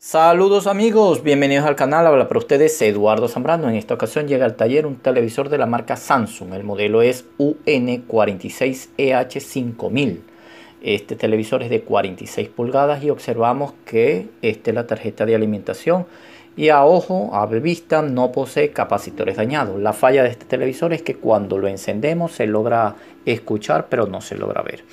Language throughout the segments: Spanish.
Saludos amigos, bienvenidos al canal, habla para ustedes Eduardo Zambrano. En esta ocasión llega al taller un televisor de la marca Samsung, el modelo es UN46EH5000. E este televisor es de 46 pulgadas y observamos que esta es la tarjeta de alimentación y a ojo, a vista, no posee capacitores dañados. La falla de este televisor es que cuando lo encendemos se logra escuchar pero no se logra ver.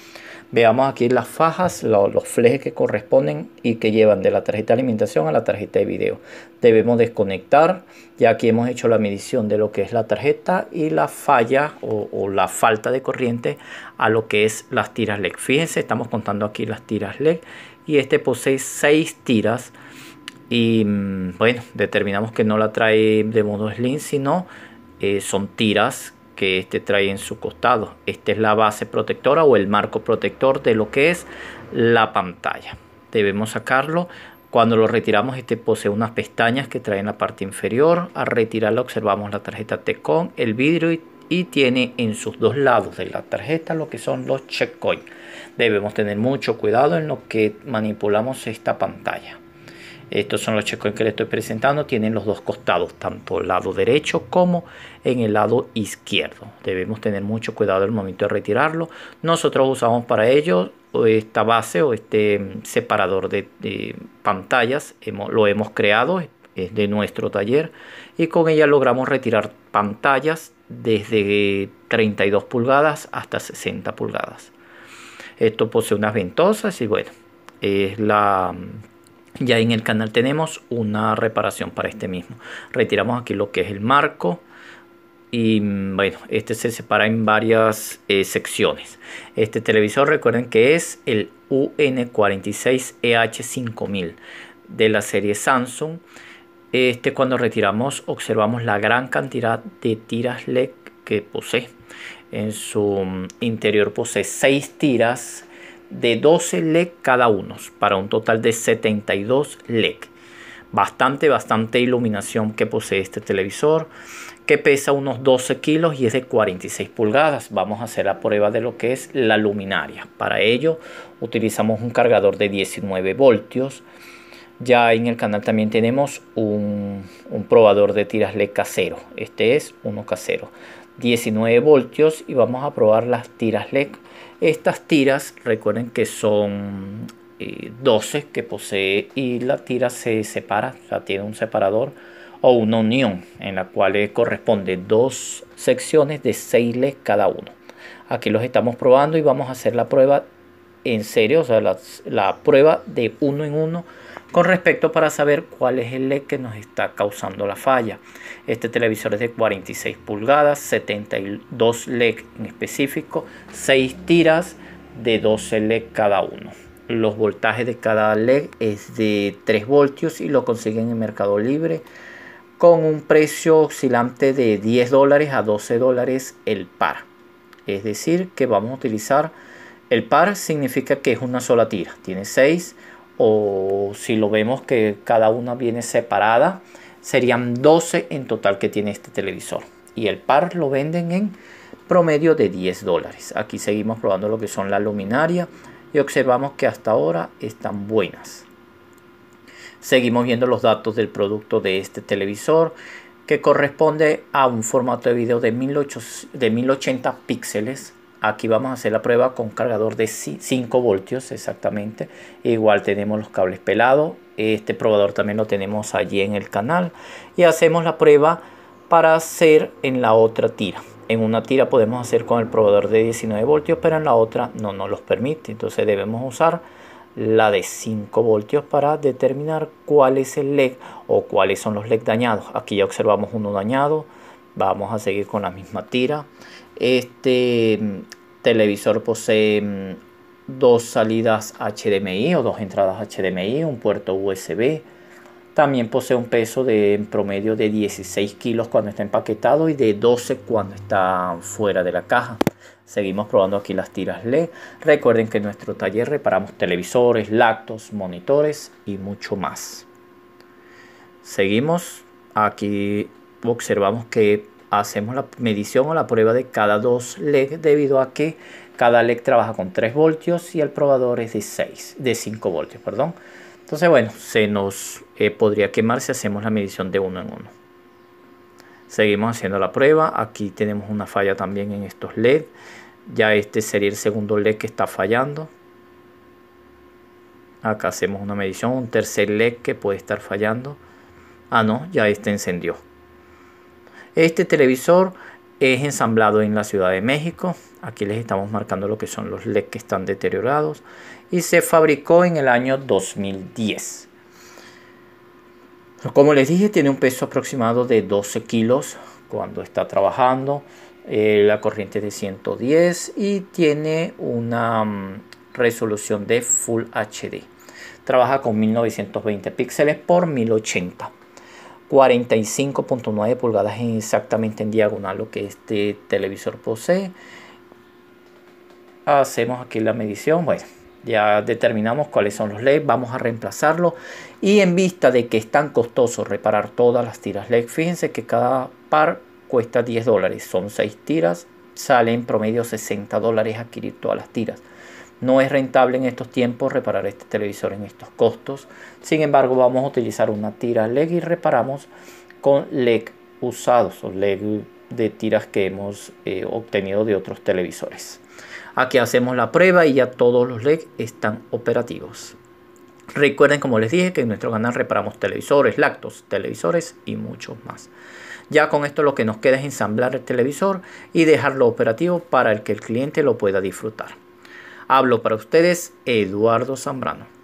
Veamos aquí las fajas, los flejes que corresponden y que llevan de la tarjeta de alimentación a la tarjeta de video. Debemos desconectar, ya que hemos hecho la medición de lo que es la tarjeta y la falla o, la falta de corriente a lo que es las tiras LED. Fíjense, estamos contando aquí las tiras LED y este posee seis tiras y mm, bueno, determinamos que no la trae de modo slim, sino eh, son tiras que este trae en su costado. Esta es la base protectora o el marco protector de lo que es la pantalla. Debemos sacarlo. Cuando lo retiramos, este posee unas pestañas que trae en la parte inferior. Al retirarlo observamos la tarjeta TECON, el vidrio y, tiene en sus dos lados de la tarjeta lo que son los check coins Debemos tener mucho cuidado en lo que manipulamos esta pantalla. Estos son los checos que le estoy presentando. Tienen los dos costados, tanto el lado derecho como en el lado izquierdo. Debemos tener mucho cuidado al momento de retirarlo. Nosotros usamos para ello esta base o este mm, separador de, pantallas. lo hemos creado, es de nuestro taller. Y con ella logramos retirar pantallas desde 32 eh, pulgadas hasta 60 pulgadas. Esto posee unas ventosas y bueno, es la mm, ya en el canal tenemos una reparación para este mismo. Retiramos aquí lo que es el marco. Y mm, bueno, este se separa en varias eh, secciones. Este televisor recuerden que es el UN46EH5000 e de la serie Samsung. Este cuando retiramos observamos la gran cantidad de tiras LED que posee. En su mm, interior posee 6 tiras de 12 LEC cada uno, para un total de 72 led Bastante, bastante iluminación que posee este televisor, que pesa unos 12 kilos y es de 46 pulgadas. Vamos a hacer la prueba de lo que es la luminaria. Para ello utilizamos un cargador de 19 voltios ya en el canal también tenemos un, probador de tiras LED casero. Este es uno casero. 19 voltios y vamos a probar las tiras LED. Estas tiras recuerden que son 12 eh, que posee y la tira se separa, o sea, tiene un separador o una unión en la cual eh, corresponde dos secciones de 6 LED cada uno. Aquí los estamos probando y vamos a hacer la prueba en serio, o sea, la, la prueba de uno en uno con respecto para saber cuál es el LED que nos está causando la falla. Este televisor es de 46 pulgadas, 72 LED en específico, 6 tiras de 12 LED cada uno. Los voltajes de cada LED es de 3 voltios y lo consiguen en Mercado Libre con un precio oscilante de 10 dólares a 12 dólares el par. Es decir, que vamos a utilizar el par significa que es una sola tira, tiene 6 o si lo vemos que cada una viene separada, serían 12 en total que tiene este televisor. Y el par lo venden en promedio de 10 dólares. Aquí seguimos probando lo que son la luminaria y observamos que hasta ahora están buenas. Seguimos viendo los datos del producto de este televisor que corresponde a un formato de video de, de 1080 píxeles Aquí vamos a hacer la prueba con cargador de 5 voltios exactamente. Igual tenemos los cables pelados. Este probador también lo tenemos allí en el canal. Y hacemos la prueba para hacer en la otra tira. En una tira podemos hacer con el probador de 19 voltios, pero en la otra no nos los permite. Entonces debemos usar la de 5 voltios para determinar cuál es el LED o cuáles son los LED dañados. Aquí ya observamos uno dañado, vamos a seguir con la misma tira este mm, televisor posee mm, dos salidas HDMI o dos entradas HDMI, un puerto USB. También posee un peso de en promedio de 16 kilos cuando está empaquetado y de 12 cuando está fuera de la caja. Seguimos probando aquí las tiras LED. Recuerden que en nuestro taller reparamos televisores, lactos, monitores y mucho más. Seguimos aquí observamos que hacemos la medición o la prueba de cada dos LED debido a que cada LED trabaja con 3 voltios y el probador es de de 5 voltios, perdón. Entonces, bueno, se nos eh, podría quemar si hacemos la medición de uno en uno. Seguimos haciendo la prueba. Aquí tenemos una falla también en estos LED. Ya este sería el segundo LED que está fallando. Acá hacemos una medición, un tercer LED que puede estar fallando. Ah, no, ya este encendió. Este televisor es ensamblado en la Ciudad de México. Aquí les estamos marcando lo que son los LEDs que están deteriorados. Y se fabricó en el año 2010. Como les dije, tiene un peso aproximado de 12 kilos cuando está trabajando. Eh, la corriente es de 110 y tiene una mm, resolución de Full HD. Trabaja con 1920 píxeles por 1080. 45.9 pulgadas exactamente en diagonal lo que este televisor posee hacemos aquí la medición bueno ya determinamos cuáles son los LEDs, vamos a reemplazarlo y en vista de que es tan costoso reparar todas las tiras LED, fíjense que cada par cuesta 10 dólares, son 6 tiras, sale en promedio 60 dólares adquirir todas las tiras. No es rentable en estos tiempos reparar este televisor en estos costos. Sin embargo, vamos a utilizar una tira LED y reparamos con LED usados o LED de tiras que hemos eh, obtenido de otros televisores. Aquí hacemos la prueba y ya todos los LED están operativos. Recuerden, como les dije, que en nuestro canal reparamos televisores, lactos, televisores y muchos más. Ya con esto lo que nos queda es ensamblar el televisor y dejarlo operativo para el que el cliente lo pueda disfrutar. Hablo para ustedes, Eduardo Zambrano.